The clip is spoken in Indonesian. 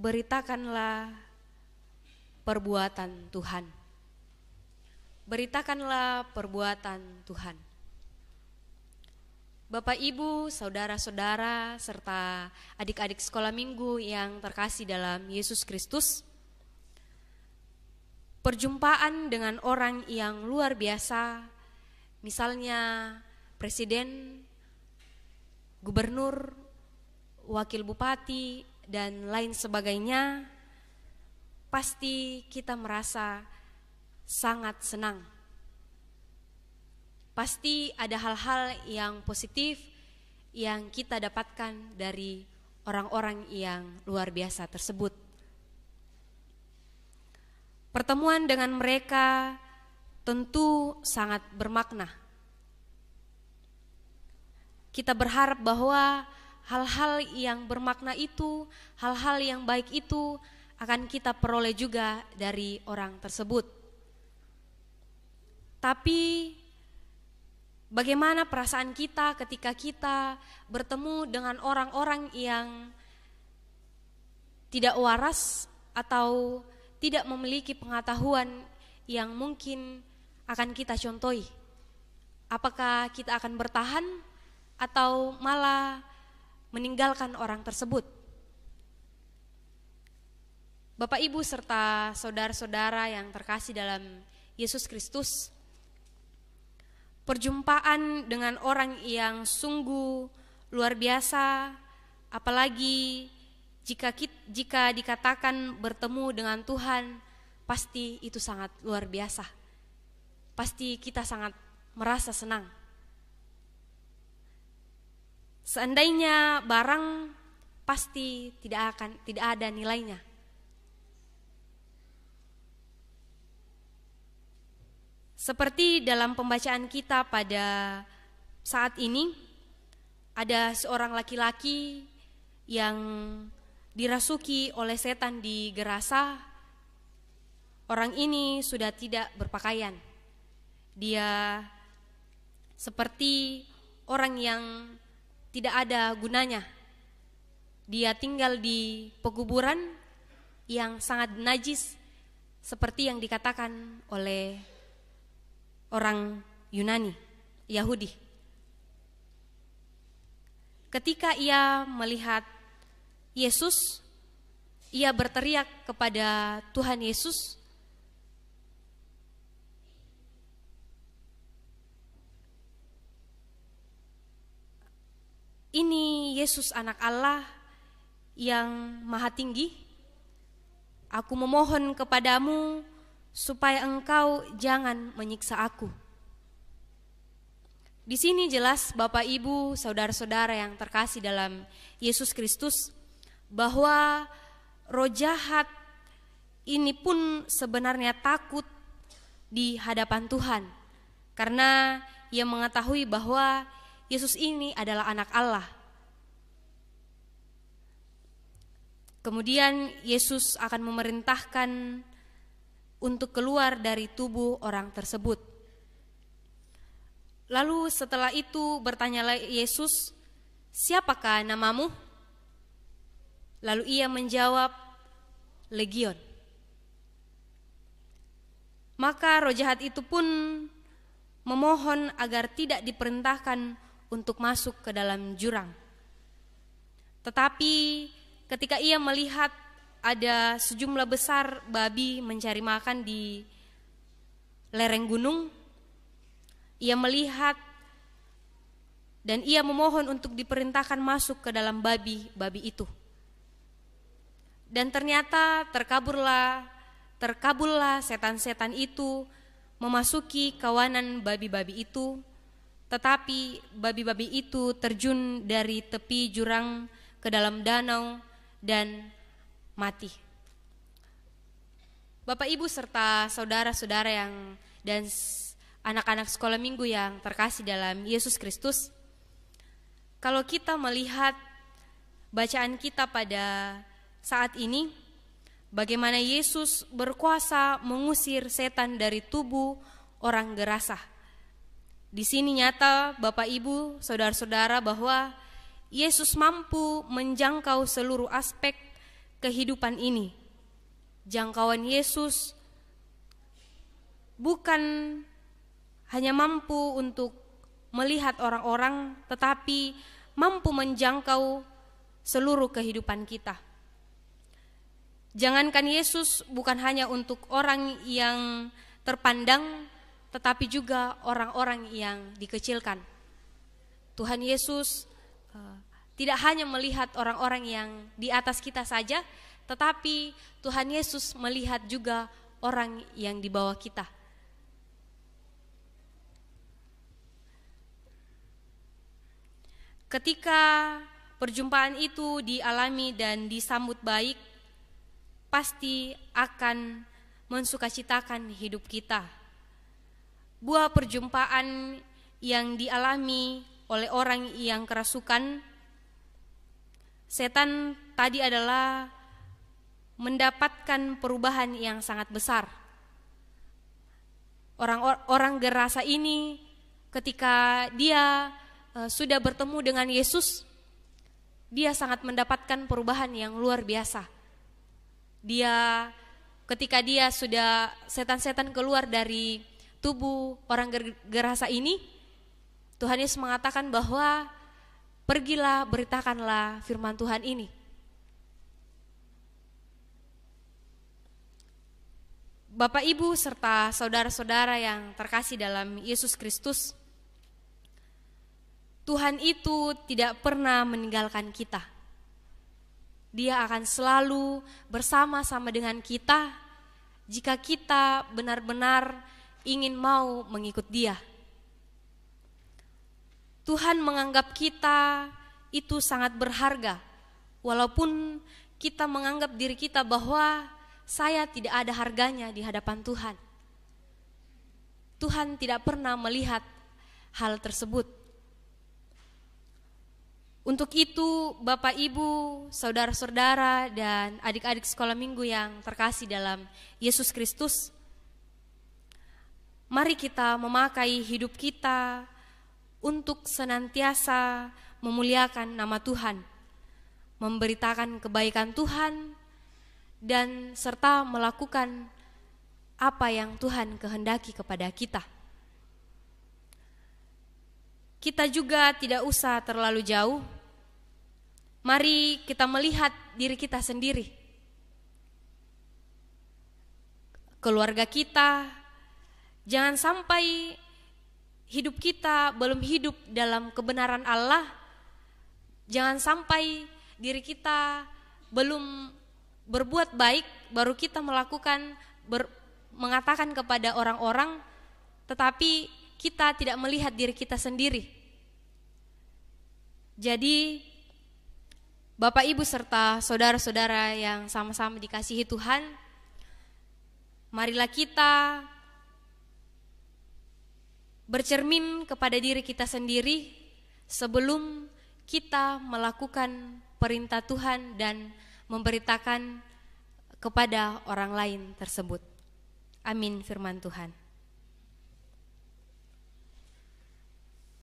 beritakanlah perbuatan Tuhan. Beritakanlah perbuatan Tuhan. Bapak, Ibu, saudara-saudara, serta adik-adik sekolah minggu yang terkasih dalam Yesus Kristus, perjumpaan dengan orang yang luar biasa, misalnya presiden, gubernur, wakil bupati, dan lain sebagainya, pasti kita merasa sangat senang. Pasti ada hal-hal yang positif yang kita dapatkan dari orang-orang yang luar biasa tersebut. Pertemuan dengan mereka tentu sangat bermakna. Kita berharap bahwa hal-hal yang bermakna itu, hal-hal yang baik itu akan kita peroleh juga dari orang tersebut. Tapi bagaimana perasaan kita ketika kita bertemu dengan orang-orang yang tidak waras atau tidak memiliki pengetahuan yang mungkin akan kita contohi. Apakah kita akan bertahan atau malah meninggalkan orang tersebut. Bapak Ibu serta saudara-saudara yang terkasih dalam Yesus Kristus, perjumpaan dengan orang yang sungguh luar biasa, apalagi jika jika dikatakan bertemu dengan Tuhan, pasti itu sangat luar biasa. Pasti kita sangat merasa senang. Seandainya barang pasti tidak akan tidak ada nilainya. Seperti dalam pembacaan kita pada saat ini ada seorang laki-laki yang dirasuki oleh setan di Gerasa. Orang ini sudah tidak berpakaian. Dia seperti orang yang tidak ada gunanya. Dia tinggal di pekuburan yang sangat najis seperti yang dikatakan oleh orang Yunani, Yahudi. Ketika ia melihat Yesus, ia berteriak kepada Tuhan Yesus, ini Yesus anak Allah yang maha tinggi, aku memohon kepadamu supaya engkau jangan menyiksa aku. Di sini jelas Bapak Ibu, saudara-saudara yang terkasih dalam Yesus Kristus bahwa roh jahat ini pun sebenarnya takut di hadapan Tuhan karena ia mengetahui bahwa Yesus ini adalah anak Allah. Kemudian Yesus akan memerintahkan untuk keluar dari tubuh orang tersebut. Lalu setelah itu bertanyalah Yesus, "Siapakah namamu?" Lalu ia menjawab, "Legion." Maka roh jahat itu pun memohon agar tidak diperintahkan untuk masuk ke dalam jurang. Tetapi ketika ia melihat ada sejumlah besar babi mencari makan di lereng gunung, ia melihat dan ia memohon untuk diperintahkan masuk ke dalam babi-babi itu. Dan ternyata terkaburlah, terkabullah setan-setan itu memasuki kawanan babi-babi itu tetapi babi-babi itu terjun dari tepi jurang ke dalam danau dan mati. Bapak Ibu serta saudara-saudara yang dan anak-anak sekolah minggu yang terkasih dalam Yesus Kristus, kalau kita melihat bacaan kita pada saat ini, bagaimana Yesus berkuasa mengusir setan dari tubuh orang gerasah di sini nyata Bapak Ibu, saudara-saudara bahwa Yesus mampu menjangkau seluruh aspek kehidupan ini. Jangkauan Yesus bukan hanya mampu untuk melihat orang-orang, tetapi mampu menjangkau seluruh kehidupan kita. Jangankan Yesus bukan hanya untuk orang yang terpandang, tetapi juga orang-orang yang dikecilkan. Tuhan Yesus eh, tidak hanya melihat orang-orang yang di atas kita saja, tetapi Tuhan Yesus melihat juga orang yang di bawah kita. Ketika perjumpaan itu dialami dan disambut baik, pasti akan mensukacitakan hidup kita buah perjumpaan yang dialami oleh orang yang kerasukan setan tadi adalah mendapatkan perubahan yang sangat besar. Orang-orang gerasa ini ketika dia eh, sudah bertemu dengan Yesus, dia sangat mendapatkan perubahan yang luar biasa. Dia ketika dia sudah setan-setan keluar dari tubuh orang gerasa ini, Tuhan Yesus mengatakan bahwa pergilah beritakanlah firman Tuhan ini. Bapak Ibu serta saudara-saudara yang terkasih dalam Yesus Kristus, Tuhan itu tidak pernah meninggalkan kita. Dia akan selalu bersama-sama dengan kita jika kita benar-benar ingin mau mengikut Dia. Tuhan menganggap kita itu sangat berharga, walaupun kita menganggap diri kita bahwa saya tidak ada harganya di hadapan Tuhan. Tuhan tidak pernah melihat hal tersebut. Untuk itu, Bapak, Ibu, saudara-saudara, dan adik-adik sekolah minggu yang terkasih dalam Yesus Kristus, mari kita memakai hidup kita untuk senantiasa memuliakan nama Tuhan, memberitakan kebaikan Tuhan, dan serta melakukan apa yang Tuhan kehendaki kepada kita. Kita juga tidak usah terlalu jauh. Mari kita melihat diri kita sendiri, keluarga kita, Jangan sampai hidup kita belum hidup dalam kebenaran Allah. Jangan sampai diri kita belum berbuat baik baru kita melakukan ber, mengatakan kepada orang-orang tetapi kita tidak melihat diri kita sendiri. Jadi Bapak Ibu serta saudara-saudara yang sama-sama dikasihi Tuhan, marilah kita bercermin kepada diri kita sendiri sebelum kita melakukan perintah Tuhan dan memberitakan kepada orang lain tersebut. Amin firman Tuhan.